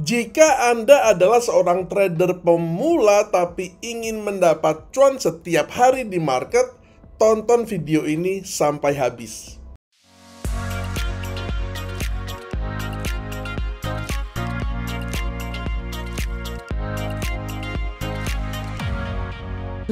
Jika Anda adalah seorang trader pemula tapi ingin mendapat cuan setiap hari di market, tonton video ini sampai habis.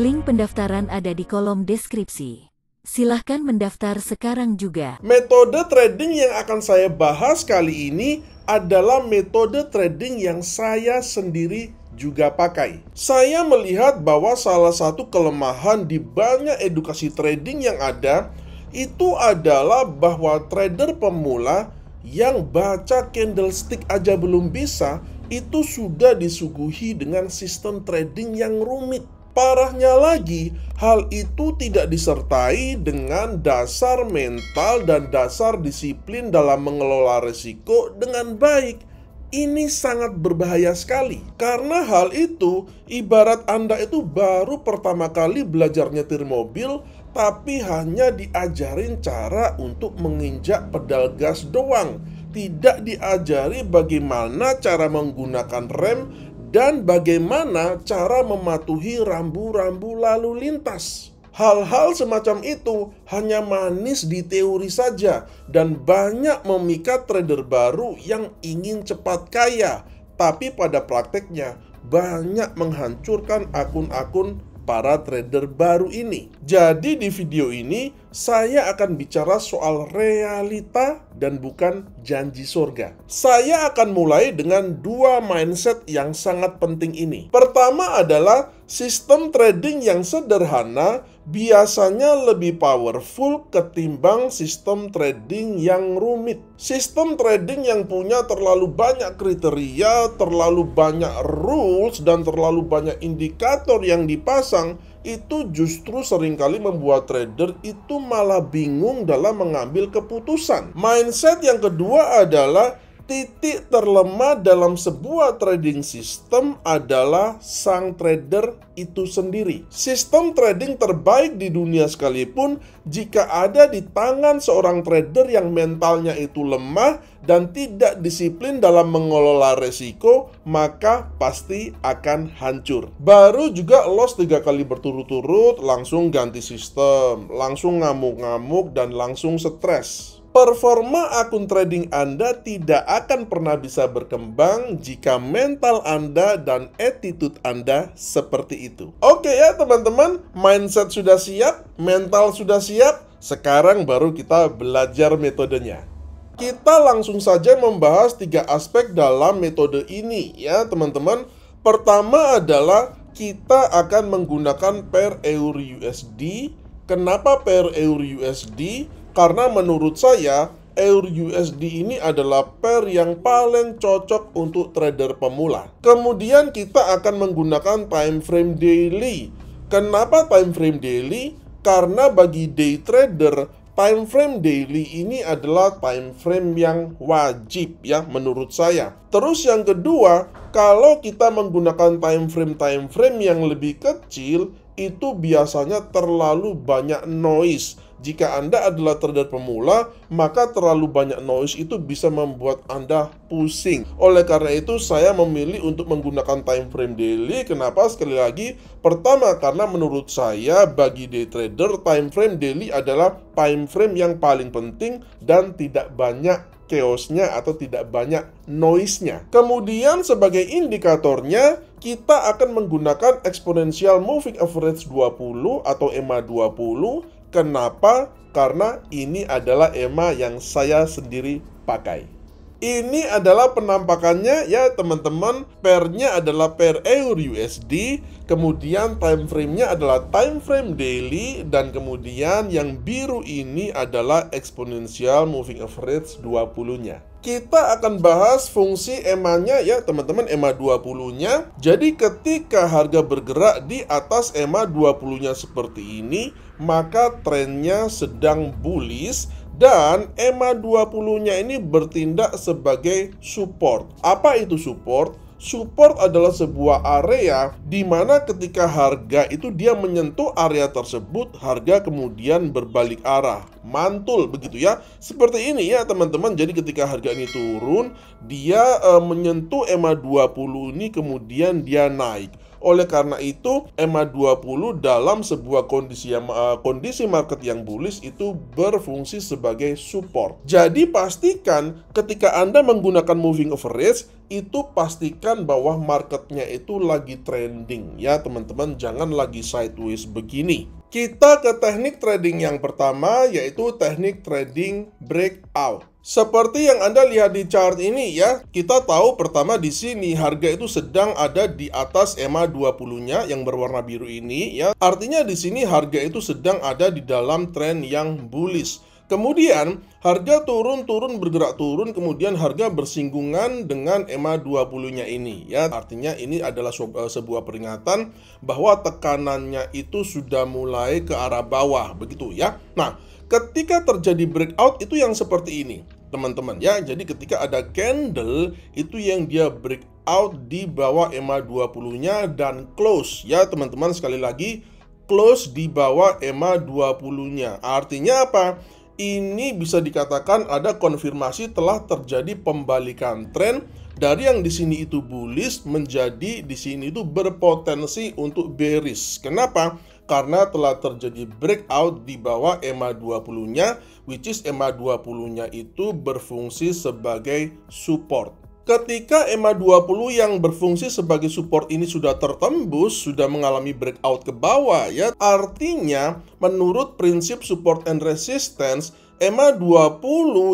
Link pendaftaran ada di kolom deskripsi. Silahkan mendaftar sekarang juga. Metode trading yang akan saya bahas kali ini adalah metode trading yang saya sendiri juga pakai. Saya melihat bahwa salah satu kelemahan di banyak edukasi trading yang ada itu adalah bahwa trader pemula yang baca candlestick aja belum bisa itu sudah disuguhi dengan sistem trading yang rumit. Parahnya lagi, hal itu tidak disertai dengan dasar mental dan dasar disiplin dalam mengelola resiko dengan baik. Ini sangat berbahaya sekali, karena hal itu ibarat Anda itu baru pertama kali belajar nyetir mobil, tapi hanya diajarin cara untuk menginjak pedal gas doang, tidak diajari bagaimana cara menggunakan rem dan bagaimana cara mematuhi rambu-rambu lalu lintas. Hal-hal semacam itu hanya manis di teori saja dan banyak memikat trader baru yang ingin cepat kaya, tapi pada prakteknya banyak menghancurkan akun-akun para trader baru ini. Jadi di video ini saya akan bicara soal realita dan bukan janji surga. Saya akan mulai dengan dua mindset yang sangat penting ini. Pertama adalah sistem trading yang sederhana biasanya lebih powerful ketimbang sistem trading yang rumit. Sistem trading yang punya terlalu banyak kriteria, terlalu banyak rules, dan terlalu banyak indikator yang dipasang itu justru seringkali membuat trader itu malah bingung dalam mengambil keputusan. Mindset yang kedua adalah titik terlemah dalam sebuah trading system adalah sang trader itu sendiri. Sistem trading terbaik di dunia sekalipun jika ada di tangan seorang trader yang mentalnya itu lemah dan tidak disiplin dalam mengelola resiko, maka pasti akan hancur. Baru juga loss tiga kali berturut-turut, langsung ganti sistem, langsung ngamuk-ngamuk, dan langsung stres. Performa akun trading Anda tidak akan pernah bisa berkembang jika mental Anda dan attitude Anda seperti itu. Oke ya teman-teman, mindset sudah siap, mental sudah siap, sekarang baru kita belajar metodenya. Kita langsung saja membahas tiga aspek dalam metode ini ya teman-teman. Pertama adalah kita akan menggunakan pair EUR USD. Kenapa pair EUR USD? Karena menurut saya, EURUSD USD ini adalah pair yang paling cocok untuk trader pemula. Kemudian kita akan menggunakan time frame daily. Kenapa time frame daily? Karena bagi day trader, time frame daily ini adalah time frame yang wajib ya menurut saya. Terus yang kedua, kalau kita menggunakan time frame time frame yang lebih kecil itu biasanya terlalu banyak noise jika Anda adalah trader pemula, maka terlalu banyak noise itu bisa membuat Anda pusing. Oleh karena itu, saya memilih untuk menggunakan time frame daily. Kenapa? Sekali lagi, pertama karena menurut saya bagi day trader time frame daily adalah time frame yang paling penting dan tidak banyak chaosnya atau tidak banyak noise-nya. Kemudian sebagai indikatornya, kita akan menggunakan exponential moving average 20 atau EMA 20 Kenapa? Karena ini adalah EMA yang saya sendiri pakai. Ini adalah penampakannya ya teman-teman Pernya adalah per EUR USD Kemudian time frame-nya adalah time frame daily Dan kemudian yang biru ini adalah exponential moving average 20-nya kita akan bahas fungsi EMA-nya ya teman-teman EMA 20-nya. Jadi ketika harga bergerak di atas EMA 20-nya seperti ini, maka trennya sedang bullish dan EMA 20-nya ini bertindak sebagai support. Apa itu support? support adalah sebuah area di mana ketika harga itu dia menyentuh area tersebut, harga kemudian berbalik arah, mantul begitu ya. Seperti ini ya teman-teman. Jadi ketika harga ini turun, dia eh, e, menyentuh EMA 20 ini kemudian dia naik. Oleh karena itu, EMA 20 dalam sebuah kondisi yang uh, kondisi market yang bullish itu berfungsi sebagai support. Jadi pastikan ketika Anda menggunakan moving average itu pastikan bahwa marketnya itu lagi trending ya teman-teman jangan lagi sideways begini kita ke teknik trading yang pertama yaitu teknik trading breakout seperti yang Anda lihat di chart ini ya, kita tahu pertama di sini harga itu sedang ada di atas EMA 20-nya yang berwarna biru ini ya. Artinya di sini harga itu sedang ada di dalam tren yang bullish. Kemudian harga turun-turun bergerak turun kemudian harga bersinggungan dengan EMA 20-nya ini ya. Artinya ini adalah eh, sebuah peringatan bahwa tekanannya itu sudah mulai ke arah bawah begitu ya. Nah, ketika terjadi breakout itu yang seperti ini teman-teman ya jadi ketika ada candle itu yang dia breakout di bawah EMA 20 nya dan close ya teman-teman sekali lagi close di bawah EMA 20 nya artinya apa ini bisa dikatakan ada konfirmasi telah terjadi pembalikan tren dari yang di sini itu bullish menjadi di sini itu berpotensi untuk bearish kenapa karena telah terjadi breakout di bawah EMA 20-nya which is EMA 20-nya itu berfungsi sebagai support. Ketika EMA 20 yang berfungsi sebagai support ini sudah tertembus, sudah mengalami breakout ke bawah ya, artinya menurut prinsip support and resistance EMA 20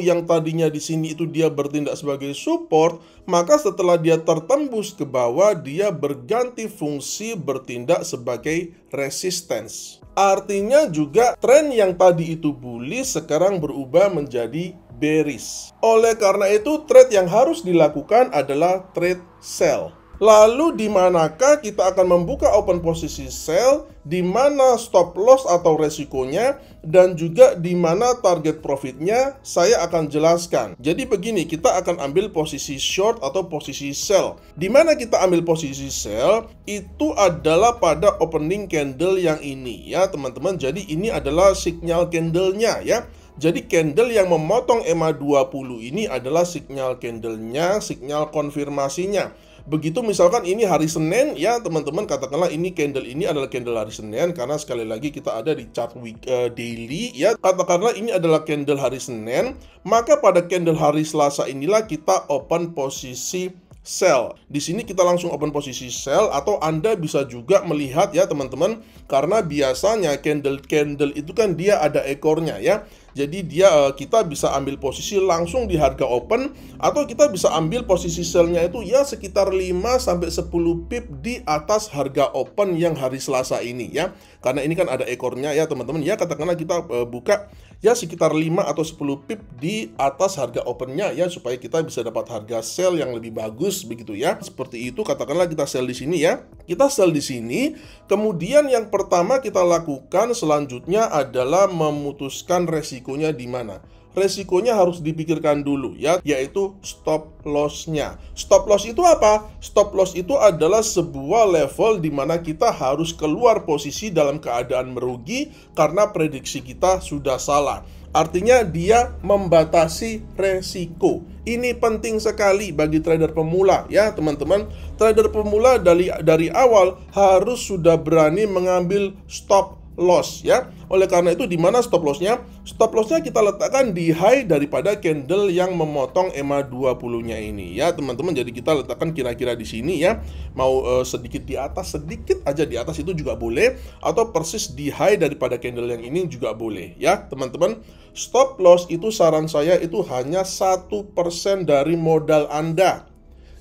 yang tadinya di sini itu dia bertindak sebagai support, maka setelah dia tertembus ke bawah, dia berganti fungsi bertindak sebagai resistance. Artinya juga tren yang tadi itu bullish sekarang berubah menjadi bearish. Oleh karena itu, trade yang harus dilakukan adalah trade sell. Lalu di manakah kita akan membuka open posisi sell, di mana stop loss atau resikonya, dan juga di mana target profitnya, saya akan jelaskan. Jadi begini, kita akan ambil posisi short atau posisi sell. Di mana kita ambil posisi sell, itu adalah pada opening candle yang ini ya teman-teman. Jadi ini adalah signal candlenya ya. Jadi candle yang memotong EMA 20 ini adalah signal candlenya, signal konfirmasinya. Begitu misalkan ini hari Senin ya teman-teman katakanlah ini candle ini adalah candle hari Senin karena sekali lagi kita ada di chart week uh, daily ya katakanlah ini adalah candle hari Senin maka pada candle hari Selasa inilah kita open posisi sell. Di sini kita langsung open posisi sell atau Anda bisa juga melihat ya teman-teman karena biasanya candle-candle itu kan dia ada ekornya ya. Jadi dia eh, kita bisa ambil posisi langsung di harga open atau kita bisa ambil posisi sellnya itu ya sekitar 5 sampai 10 pip di atas harga open yang hari Selasa ini ya. Karena ini kan ada ekornya ya teman-teman. Ya katakanlah kita uh, buka ya sekitar 5 atau 10 pip di atas harga opennya ya supaya kita bisa dapat harga sell yang lebih bagus begitu ya seperti itu katakanlah kita sell di sini ya kita sell di sini kemudian yang pertama kita lakukan selanjutnya adalah memutuskan resiko resikonya di mana? Resikonya harus dipikirkan dulu ya, yaitu stop loss-nya. Stop loss itu apa? Stop loss itu adalah sebuah level di mana kita harus keluar posisi dalam keadaan merugi karena prediksi kita sudah salah. Artinya dia membatasi resiko. Ini penting sekali bagi trader pemula ya, teman-teman. Trader pemula dari dari awal harus sudah berani mengambil stop loss ya. Oleh karena itu di mana stop lossnya? Stop lossnya kita letakkan di high daripada candle yang memotong EMA 20-nya ini ya teman-teman. Jadi kita letakkan kira-kira di sini ya. Mau uh, sedikit di atas, sedikit aja di atas itu juga boleh atau persis di high daripada candle yang ini juga boleh ya teman-teman. Stop loss itu saran saya itu hanya satu persen dari modal Anda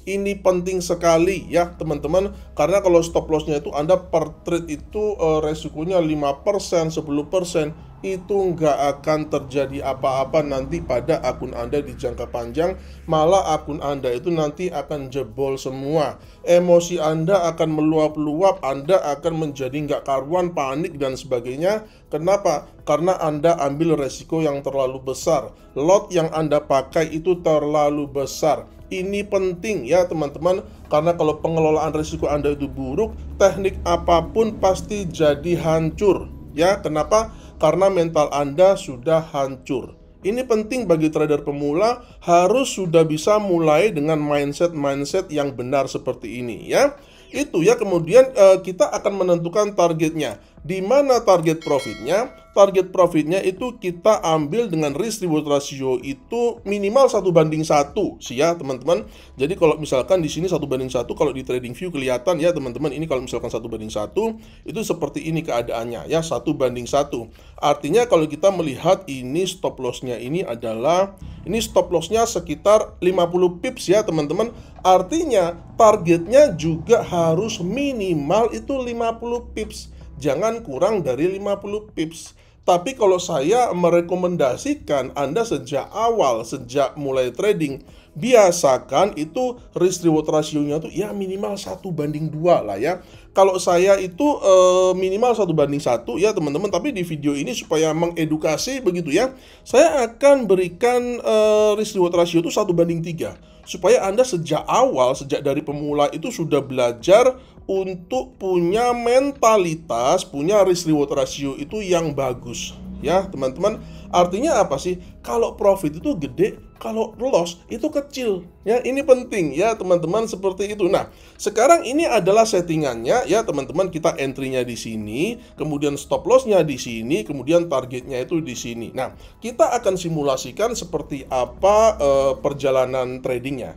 ini penting sekali ya teman-teman karena kalau stop lossnya itu Anda per trade itu uh, resikonya 5%, 10% itu nggak akan terjadi apa-apa nanti pada akun Anda di jangka panjang malah akun Anda itu nanti akan jebol semua emosi Anda akan meluap-luap Anda akan menjadi nggak karuan panik dan sebagainya kenapa? karena Anda ambil resiko yang terlalu besar lot yang Anda pakai itu terlalu besar ini penting ya teman-teman karena kalau pengelolaan risiko Anda itu buruk, teknik apapun pasti jadi hancur. Ya, kenapa? Karena mental Anda sudah hancur. Ini penting bagi trader pemula harus sudah bisa mulai dengan mindset-mindset yang benar seperti ini ya. Itu ya kemudian eh, kita akan menentukan targetnya. Di mana target profitnya? Target profitnya itu kita ambil dengan risk reward ratio itu minimal satu banding satu sih ya teman-teman. Jadi kalau misalkan di sini satu banding satu, kalau di trading view kelihatan ya teman-teman ini kalau misalkan satu banding satu itu seperti ini keadaannya ya satu banding satu. Artinya kalau kita melihat ini stop lossnya ini adalah ini stop lossnya sekitar 50 pips ya teman-teman. Artinya targetnya juga harus minimal itu 50 pips jangan kurang dari 50 pips. Tapi kalau saya merekomendasikan Anda sejak awal, sejak mulai trading, biasakan itu risk reward rasionya tuh ya minimal satu banding dua lah ya. Kalau saya itu eh, minimal satu banding satu ya teman-teman. Tapi di video ini supaya mengedukasi begitu ya, saya akan berikan eh, risk reward rasio itu satu banding tiga supaya Anda sejak awal, sejak dari pemula itu sudah belajar untuk punya mentalitas, punya risk reward ratio itu yang bagus ya teman-teman. Artinya apa sih? Kalau profit itu gede, kalau loss itu kecil. Ya, ini penting ya teman-teman seperti itu. Nah, sekarang ini adalah settingannya ya teman-teman. Kita entry-nya di sini, kemudian stop loss-nya di sini, kemudian targetnya itu di sini. Nah, kita akan simulasikan seperti apa uh, perjalanan tradingnya.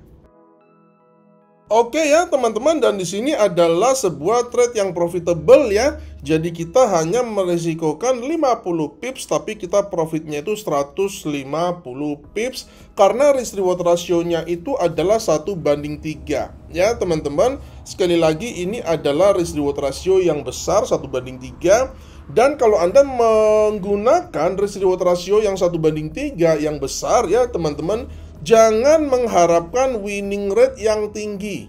Oke ya teman-teman dan di sini adalah sebuah trade yang profitable ya. Jadi kita hanya merisikokan 50 pips tapi kita profitnya itu 150 pips karena risk reward rasionya itu adalah 1 banding 3 ya teman-teman. Sekali lagi ini adalah risk reward rasio yang besar 1 banding 3 dan kalau Anda menggunakan risk reward rasio yang 1 banding 3 yang besar ya teman-teman jangan mengharapkan winning rate yang tinggi.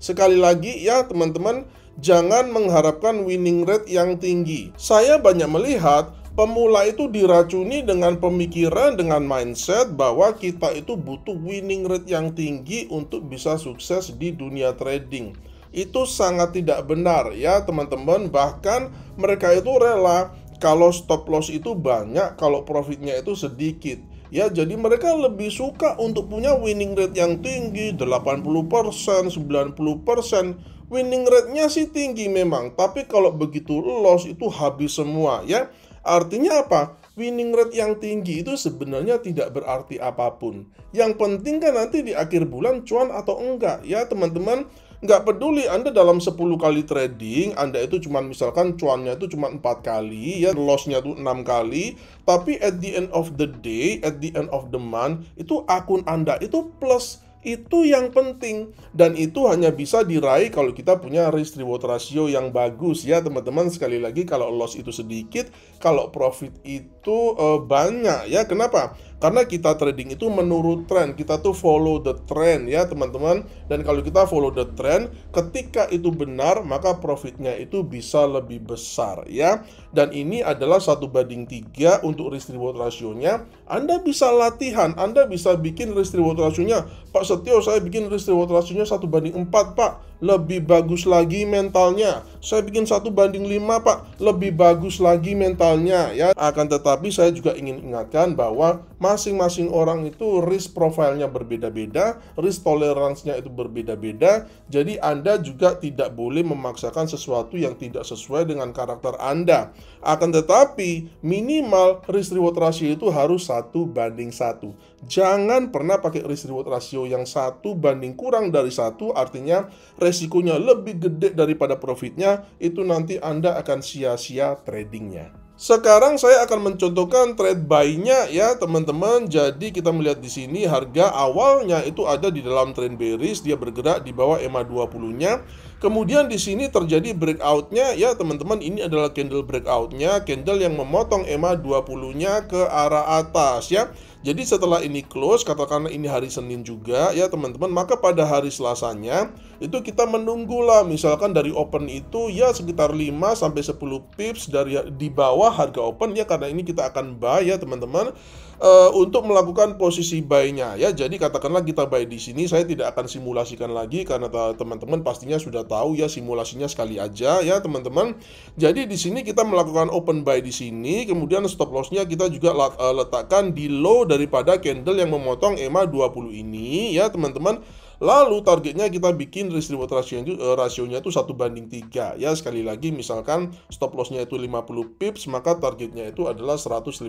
Sekali lagi ya teman-teman, jangan mengharapkan winning rate yang tinggi. Saya banyak melihat pemula itu diracuni dengan pemikiran dengan mindset bahwa kita itu butuh winning rate yang tinggi untuk bisa sukses di dunia trading. Itu sangat tidak benar ya teman-teman, bahkan mereka itu rela kalau stop loss itu banyak, kalau profitnya itu sedikit Ya, jadi mereka lebih suka untuk punya winning rate yang tinggi, 80%, 90%. Winning rate-nya sih tinggi memang, tapi kalau begitu loss itu habis semua ya. Artinya apa? winning rate yang tinggi itu sebenarnya tidak berarti apapun. Yang penting kan nanti di akhir bulan cuan atau enggak ya teman-teman. Nggak peduli Anda dalam 10 kali trading, Anda itu cuma misalkan cuannya itu cuma 4 kali, ya lossnya itu 6 kali, tapi at the end of the day, at the end of the month, itu akun Anda itu plus itu yang penting dan itu hanya bisa diraih kalau kita punya risk reward ratio yang bagus ya teman-teman. Sekali lagi kalau loss itu sedikit, kalau profit itu uh, banyak ya. Kenapa? Karena kita trading itu menurut trend kita tuh follow the trend ya teman-teman. Dan kalau kita follow the trend, ketika itu benar maka profitnya itu bisa lebih besar ya. Dan ini adalah satu banding tiga untuk risk reward rasionya. Anda bisa latihan, Anda bisa bikin risk reward rasionya. Pak Setio saya bikin risk reward rasionya satu banding empat Pak. Lebih bagus lagi mentalnya. Saya bikin satu banding lima Pak. Lebih bagus lagi mentalnya ya. Akan tetapi saya juga ingin ingatkan bahwa masing-masing orang itu risk profilnya berbeda-beda, risk toleransinya itu berbeda-beda. Jadi Anda juga tidak boleh memaksakan sesuatu yang tidak sesuai dengan karakter Anda. Akan tetapi minimal risk reward ratio itu harus satu banding satu. Jangan pernah pakai risk reward ratio yang satu banding kurang dari satu, artinya resikonya lebih gede daripada profitnya, itu nanti Anda akan sia-sia tradingnya. Sekarang saya akan mencontohkan trade buy-nya ya teman-teman. Jadi kita melihat di sini harga awalnya itu ada di dalam trend bearish, dia bergerak di bawah EMA 20-nya. Kemudian di sini terjadi breakout-nya ya teman-teman. Ini adalah candle breakout-nya, candle yang memotong EMA 20-nya ke arah atas ya. Jadi setelah ini close, katakanlah ini hari Senin juga ya teman-teman, maka pada hari Selasanya itu kita menunggulah misalkan dari open itu ya sekitar 5 sampai 10 pips dari di bawah harga open ya karena ini kita akan buy ya teman-teman uh, untuk melakukan posisi buy-nya ya. Jadi katakanlah kita buy di sini, saya tidak akan simulasikan lagi karena teman-teman pastinya sudah tahu ya simulasinya sekali aja ya teman-teman. Jadi di sini kita melakukan open buy di sini, kemudian stop loss-nya kita juga eh, letakkan di low daripada candle yang memotong EMA 20 ini ya teman-teman. Lalu targetnya kita bikin risk reward ratio uh, eh, rasionya itu satu banding tiga ya sekali lagi misalkan stop lossnya itu 50 pips maka targetnya itu adalah 150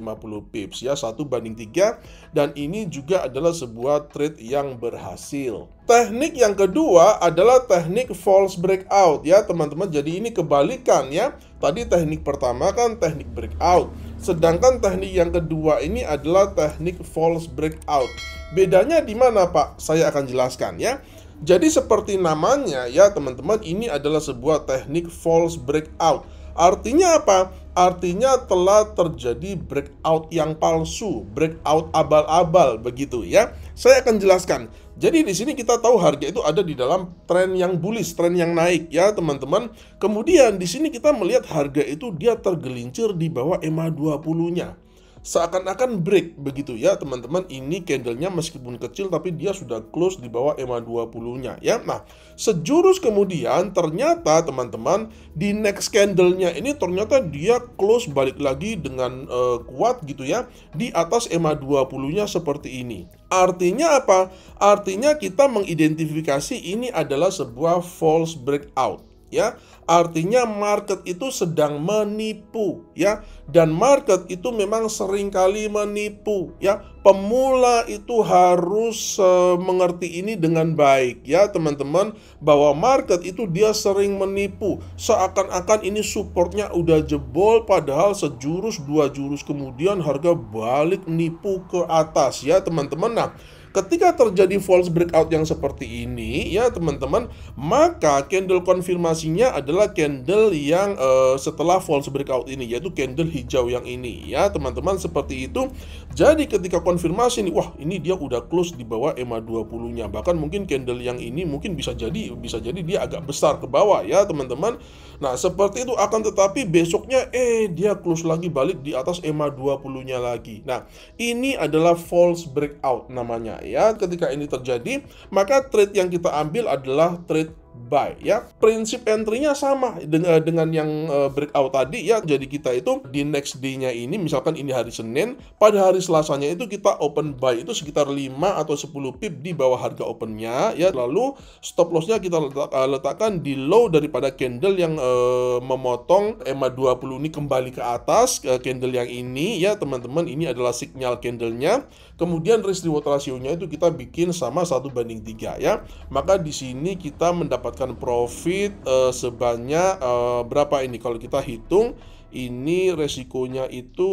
pips ya satu banding tiga dan ini juga adalah sebuah trade yang berhasil. Teknik yang kedua adalah teknik false breakout ya teman-teman. Jadi ini kebalikan ya. Tadi teknik pertama kan teknik breakout. Sedangkan teknik yang kedua ini adalah teknik false breakout. Bedanya di mana, Pak? Saya akan jelaskan ya. Jadi seperti namanya ya teman-teman, ini adalah sebuah teknik false breakout. Artinya apa? Artinya telah terjadi breakout yang palsu, breakout abal-abal begitu ya. Saya akan jelaskan. Jadi di sini kita tahu harga itu ada di dalam tren yang bullish, tren yang naik ya teman-teman. Kemudian di sini kita melihat harga itu dia tergelincir di bawah EMA 20-nya seakan-akan break begitu ya teman-teman ini candlenya meskipun kecil tapi dia sudah close di bawah EMA 20 nya ya nah sejurus kemudian ternyata teman-teman di next candlenya ini ternyata dia close balik lagi dengan uh, kuat gitu ya di atas EMA 20 nya seperti ini artinya apa artinya kita mengidentifikasi ini adalah sebuah false breakout ya Artinya market itu sedang menipu ya dan market itu memang seringkali menipu ya. Pemula itu harus uh, mengerti ini dengan baik ya teman-teman bahwa market itu dia sering menipu. Seakan-akan ini supportnya udah jebol padahal sejurus dua jurus kemudian harga balik nipu ke atas ya teman-teman. Nah, Ketika terjadi false breakout yang seperti ini, ya teman-teman, maka candle konfirmasinya adalah candle yang uh, setelah false breakout ini, yaitu candle hijau yang ini, ya teman-teman, seperti itu. Jadi ketika konfirmasi ini, wah ini dia udah close di bawah EMA 20-nya, bahkan mungkin candle yang ini mungkin bisa jadi bisa jadi dia agak besar ke bawah, ya teman-teman. Nah seperti itu akan tetapi besoknya, eh dia close lagi balik di atas EMA 20-nya lagi. Nah ini adalah false breakout namanya ya ketika ini terjadi maka trade yang kita ambil adalah trade buy ya prinsip entry-nya sama dengan, eh, dengan yang uh, breakout tadi ya jadi kita itu di next day-nya ini misalkan ini hari Senin pada hari Selasanya itu kita open buy itu sekitar 5 atau 10 pip di bawah harga open-nya ya lalu stop loss-nya kita letak, uh, letakkan di low daripada candle yang uh, memotong EMA 20 ini kembali ke atas uh, candle yang ini ya teman-teman ini adalah signal candle-nya kemudian risk reward ratio-nya itu kita bikin sama satu banding tiga ya maka di sini kita mendapat mendapatkan profit uh, sebanyak uh, berapa ini kalau kita hitung ini resikonya itu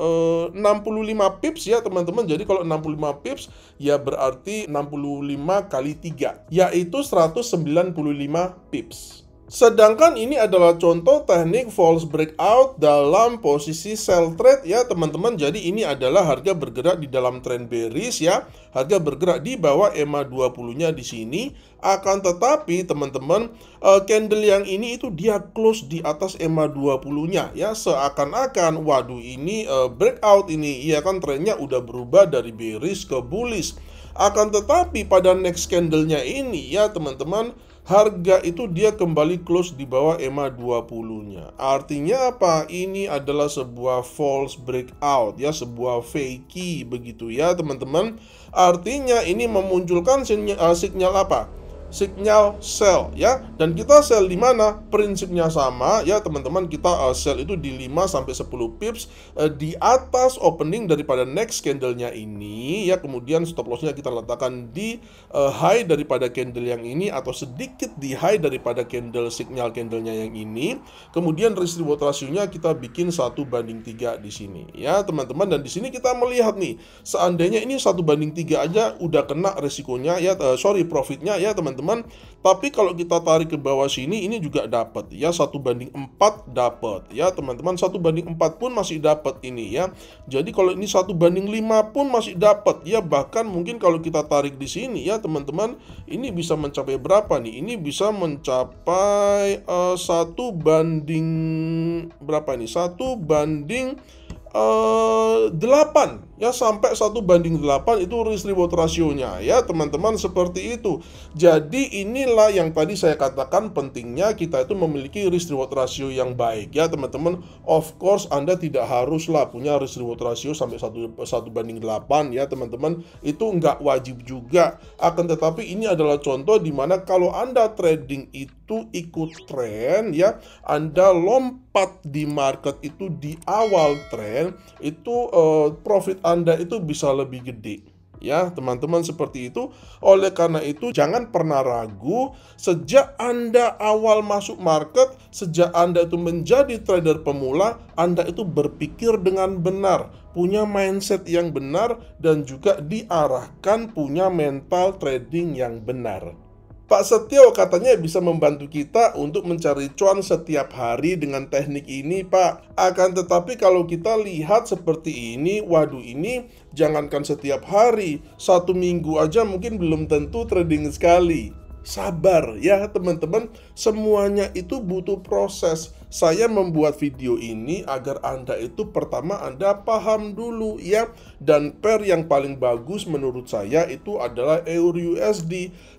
eh, uh, 65 pips ya teman-teman. Jadi kalau 65 pips ya berarti 65 kali 3 yaitu 195 pips. Sedangkan ini adalah contoh teknik false breakout dalam posisi sell trade ya teman-teman. Jadi ini adalah harga bergerak di dalam trend bearish ya. Harga bergerak di bawah EMA 20-nya di sini. Akan tetapi teman-teman, uh, candle yang ini itu dia close di atas EMA 20-nya ya. Seakan-akan waduh ini uh, breakout ini ya kan trennya udah berubah dari bearish ke bullish. Akan tetapi pada next candle-nya ini ya teman-teman harga itu dia kembali close di bawah EMA 20-nya. Artinya apa? Ini adalah sebuah false breakout ya, sebuah fakey begitu ya, teman-teman. Artinya ini memunculkan sinyal, eh, sinyal apa? signal sell ya dan kita sel di mana prinsipnya sama ya teman-teman kita uh, eh, sell itu di 5 sampai 10 pips uh, di atas opening daripada next candlenya ini ya kemudian stop lossnya kita letakkan di uh, high daripada candle yang ini atau sedikit di high daripada candle signal candlenya yang ini kemudian risk reward rasionya kita bikin satu banding tiga di sini ya teman-teman dan di sini kita melihat nih seandainya ini satu banding tiga aja udah kena resikonya ya uh, sorry profitnya ya teman-teman teman-teman. Tapi kalau kita tarik ke bawah sini ini juga dapat ya satu banding 4 dapat ya teman-teman satu banding 4 pun masih dapat ini ya. Jadi kalau ini satu banding 5 pun masih dapat ya bahkan mungkin kalau kita tarik di sini ya teman-teman ini bisa mencapai berapa nih? Ini bisa mencapai eh, satu uh, banding berapa nih? Satu banding Eh, delapan ya sampai satu banding 8 itu risk reward rasionya ya teman-teman seperti itu jadi inilah yang tadi saya katakan pentingnya kita itu memiliki risk reward rasio yang baik ya teman-teman of course Anda tidak haruslah punya risk reward rasio sampai satu satu banding 8 ya teman-teman itu nggak wajib juga akan tetapi ini adalah contoh dimana kalau Anda trading itu itu ikut tren ya Anda lompat di market itu di awal tren itu uh, profit Anda itu bisa lebih gede ya teman-teman seperti itu oleh karena itu jangan pernah ragu sejak Anda awal masuk market sejak Anda itu menjadi trader pemula Anda itu berpikir dengan benar punya mindset yang benar dan juga diarahkan punya mental trading yang benar Pak Setio katanya bisa membantu kita untuk mencari cuan setiap hari dengan teknik ini, Pak. Akan tetapi kalau kita lihat seperti ini, waduh ini jangankan setiap hari, satu minggu aja mungkin belum tentu trading sekali. Sabar ya teman-teman, Semuanya itu butuh proses. Saya membuat video ini agar Anda itu pertama Anda paham dulu ya. Dan pair yang paling bagus menurut saya itu adalah EURUSD. USD.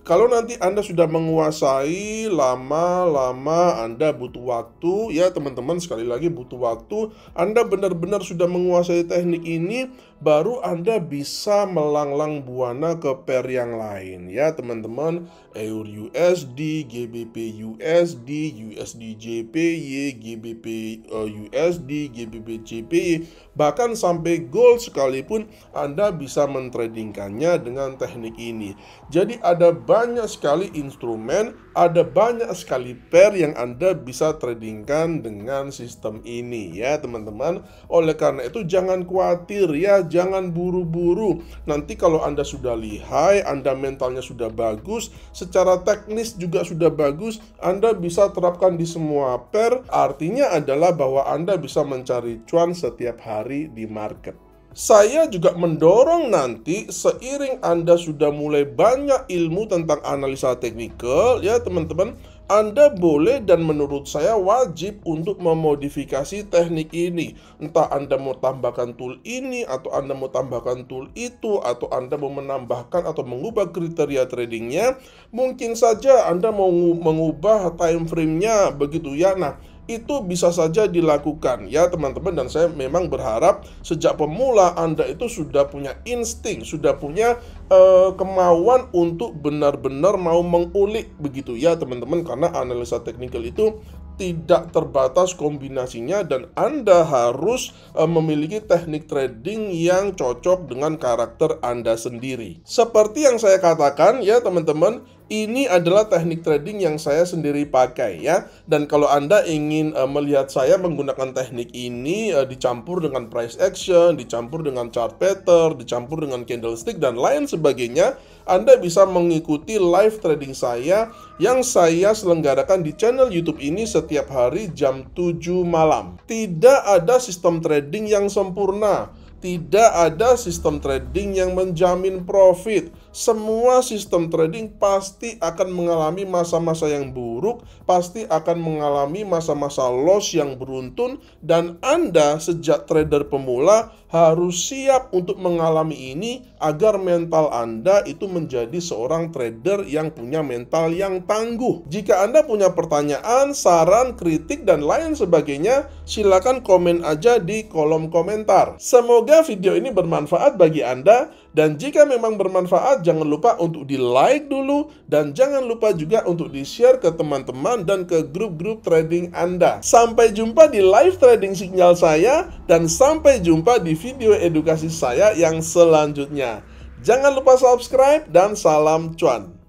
Kalau nanti Anda sudah menguasai lama-lama Anda butuh waktu ya teman-teman sekali lagi butuh waktu. Anda benar-benar sudah menguasai teknik ini baru Anda bisa melanglang buana ke pair yang lain ya teman-teman. EURUSD, USD, GBP USD, USD JPY, GBP uh, eh, USD, GBP JPY, bahkan sampai gold sekalipun Anda bisa mentradingkannya dengan teknik ini. Jadi ada banyak sekali instrumen, ada banyak sekali pair yang Anda bisa tradingkan dengan sistem ini ya teman-teman. Oleh karena itu jangan khawatir ya, jangan buru-buru. Nanti kalau Anda sudah lihai, Anda mentalnya sudah bagus, secara teknis juga sudah bagus, anda bisa terapkan di semua per, artinya adalah bahwa Anda bisa mencari cuan setiap hari di market. Saya juga mendorong nanti seiring Anda sudah mulai banyak ilmu tentang analisa teknikal ya teman-teman anda boleh dan menurut saya wajib untuk memodifikasi teknik ini. Entah Anda mau tambahkan tool ini, atau Anda mau tambahkan tool itu, atau Anda mau menambahkan atau mengubah kriteria tradingnya. Mungkin saja Anda mau mengubah time frame-nya begitu ya. Nah, itu bisa saja dilakukan ya teman-teman dan saya memang berharap sejak pemula Anda itu sudah punya insting, sudah punya uh, kemauan untuk benar-benar mau mengulik begitu ya teman-teman karena analisa teknikal itu tidak terbatas kombinasinya dan Anda harus uh, memiliki teknik trading yang cocok dengan karakter Anda sendiri. Seperti yang saya katakan ya teman-teman, ini adalah teknik trading yang saya sendiri pakai ya. Dan kalau Anda ingin uh, melihat saya menggunakan teknik ini uh, dicampur dengan price action, dicampur dengan chart pattern, dicampur dengan candlestick dan lain sebagainya sebagainya, Anda bisa mengikuti live trading saya yang saya selenggarakan di channel YouTube ini setiap hari jam 7 malam. Tidak ada sistem trading yang sempurna, tidak ada sistem trading yang menjamin profit semua sistem trading pasti akan mengalami masa-masa yang buruk, pasti akan mengalami masa-masa loss yang beruntun, dan Anda sejak trader pemula harus siap untuk mengalami ini agar mental Anda itu menjadi seorang trader yang punya mental yang tangguh. Jika Anda punya pertanyaan, saran, kritik, dan lain sebagainya, silakan komen aja di kolom komentar. Semoga video ini bermanfaat bagi Anda dan jika memang bermanfaat, jangan lupa untuk di-like dulu dan jangan lupa juga untuk di-share ke teman-teman dan ke grup-grup trading Anda. Sampai jumpa di live trading signal saya dan sampai jumpa di video edukasi saya yang selanjutnya. Jangan lupa subscribe dan salam cuan.